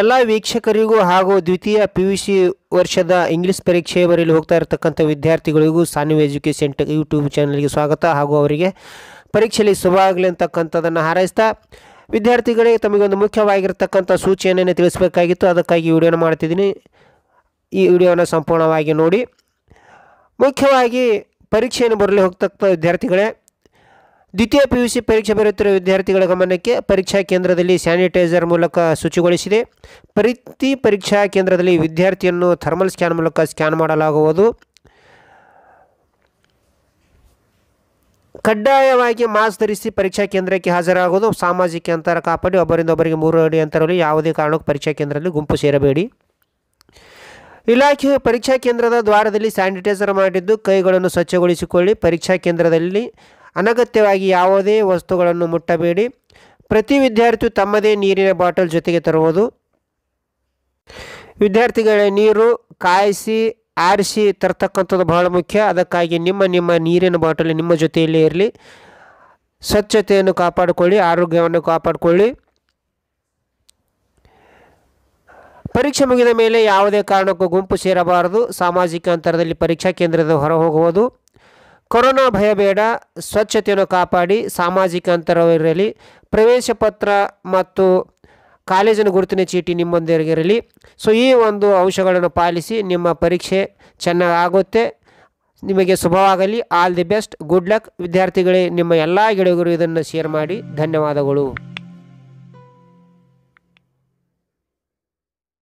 ಎಲ್ಲ ವೀಕ್ಷಕರಿಗೂ ಹಾಗೂ ದ್ವಿತೀಯ ಪಿ ಯು ಸಿ ವರ್ಷದ ಇಂಗ್ಲೀಷ್ ಪರೀಕ್ಷೆ ಬರೆಯಲು ಹೋಗ್ತಾ ಇರತಕ್ಕಂಥ ವಿದ್ಯಾರ್ಥಿಗಳಿಗೂ ಸಾನ್ವಿ ಎಜುಕೇಷನ್ ಟೆಕ್ ಯೂಟ್ಯೂಬ್ ಚಾನಲ್ಗೆ ಸ್ವಾಗತ ಹಾಗೂ ಅವರಿಗೆ ಪರೀಕ್ಷೆಯಲ್ಲಿ ಶುಭ ಆಗಲಿ ಅಂತಕ್ಕಂಥದ್ದನ್ನು ಹಾರೈಸ್ತಾ ವಿದ್ಯಾರ್ಥಿಗಳಿಗೆ ತಮಗೊಂದು ಮುಖ್ಯವಾಗಿರ್ತಕ್ಕಂಥ ಸೂಚನೆಯನ್ನು ತಿಳಿಸಬೇಕಾಗಿತ್ತು ಅದಕ್ಕಾಗಿ ವಿಡಿಯೋನ ಮಾಡ್ತಿದ್ದೀನಿ ಈ ವಿಡಿಯೋನ ಸಂಪೂರ್ಣವಾಗಿ ನೋಡಿ ಮುಖ್ಯವಾಗಿ ಪರೀಕ್ಷೆಯನ್ನು ಬರಲಿ ಹೋಗ್ತಕ್ಕಂಥ ವಿದ್ಯಾರ್ಥಿಗಳೇ ದ್ವಿತೀಯ ಪಿ ಯು ಸಿ ಪರೀಕ್ಷೆ ಬರೆಯುತ್ತಿರುವ ವಿದ್ಯಾರ್ಥಿಗಳ ಗಮನಕ್ಕೆ ಪರೀಕ್ಷಾ ಕೇಂದ್ರದಲ್ಲಿ ಸ್ಯಾನಿಟೈಸರ್ ಮೂಲಕ ಶುಚಿಗೊಳಿಸಿದೆ ಪ್ರತಿ ಪರೀಕ್ಷಾ ಕೇಂದ್ರದಲ್ಲಿ ವಿದ್ಯಾರ್ಥಿಯನ್ನು ಥರ್ಮಲ್ ಸ್ಕ್ಯಾನ್ ಮೂಲಕ ಸ್ಕ್ಯಾನ್ ಮಾಡಲಾಗುವುದು ಕಡ್ಡಾಯವಾಗಿ ಮಾಸ್ಕ್ ಧರಿಸಿ ಪರೀಕ್ಷಾ ಕೇಂದ್ರಕ್ಕೆ ಹಾಜರಾಗುವುದು ಸಾಮಾಜಿಕ ಅಂತರ ಕಾಪಾಡಿ ಒಬ್ಬರಿಂದ ಒಬ್ಬರಿಗೆ ಮೂರು ಅಡಿ ಅಂತರಲ್ಲಿ ಯಾವುದೇ ಕಾರಣಕ್ಕೂ ಪರೀಕ್ಷಾ ಕೇಂದ್ರದಲ್ಲಿ ಗುಂಪು ಸೇರಬೇಡಿ ಇಲಾಖೆಯು ಪರೀಕ್ಷಾ ಕೇಂದ್ರದ ದ್ವಾರದಲ್ಲಿ ಸ್ಯಾನಿಟೈಸರ್ ಮಾಡಿದ್ದು ಕೈಗಳನ್ನು ಸ್ವಚ್ಛಗೊಳಿಸಿಕೊಳ್ಳಿ ಪರೀಕ್ಷಾ ಕೇಂದ್ರದಲ್ಲಿ ಅನಗತ್ಯವಾಗಿ ಯಾವುದೇ ವಸ್ತುಗಳನ್ನು ಮುಟ್ಟಬೇಡಿ ಪ್ರತಿ ವಿದ್ಯಾರ್ಥಿಯು ತಮ್ಮದೇ ನೀರಿನ ಬಾಟಲ್ ಜೊತೆಗೆ ತರುವುದು ವಿದ್ಯಾರ್ಥಿಗಳ ನೀರು ಕಾಯಿಸಿ ಆರಿಸಿ ತರ್ತಕ್ಕಂಥದ್ದು ಬಹಳ ಮುಖ್ಯ ಅದಕ್ಕಾಗಿ ನಿಮ್ಮ ನಿಮ್ಮ ನೀರಿನ ಬಾಟಲಿ ನಿಮ್ಮ ಜೊತೆಯಲ್ಲೇ ಇರಲಿ ಸ್ವಚ್ಛತೆಯನ್ನು ಕಾಪಾಡಿಕೊಳ್ಳಿ ಆರೋಗ್ಯವನ್ನು ಕಾಪಾಡಿಕೊಳ್ಳಿ ಪರೀಕ್ಷೆ ಮುಗಿದ ಮೇಲೆ ಯಾವುದೇ ಕಾರಣಕ್ಕೂ ಗುಂಪು ಸೇರಬಾರದು ಸಾಮಾಜಿಕ ಅಂತರದಲ್ಲಿ ಪರೀಕ್ಷಾ ಕೇಂದ್ರದ ಹೊರ ಹೋಗುವುದು ಕೊರೋನಾ ಭಯಬೇಡ ಬೇಡ ಸ್ವಚ್ಛತೆಯನ್ನು ಕಾಪಾಡಿ ಸಾಮಾಜಿಕ ಅಂತರವಿರಲಿ ಪ್ರವೇಶ ಪತ್ರ ಮತ್ತು ಕಾಲೇಜಿನ ಗುರುತಿನ ಚೀಟಿ ನಿಮ್ಮೊಂದಿಗಿರಲಿ ಸೊ ಈ ಒಂದು ಅಂಶಗಳನ್ನು ಪಾಲಿಸಿ ನಿಮ್ಮ ಪರೀಕ್ಷೆ ಆಗುತ್ತೆ ನಿಮಗೆ ಶುಭವಾಗಲಿ all the best good luck ವಿದ್ಯಾರ್ಥಿಗಳೇ ನಿಮ್ಮ ಎಲ್ಲ ಗೆಳೆಯರು ಇದನ್ನು ಶೇರ್ ಮಾಡಿ ಧನ್ಯವಾದಗಳು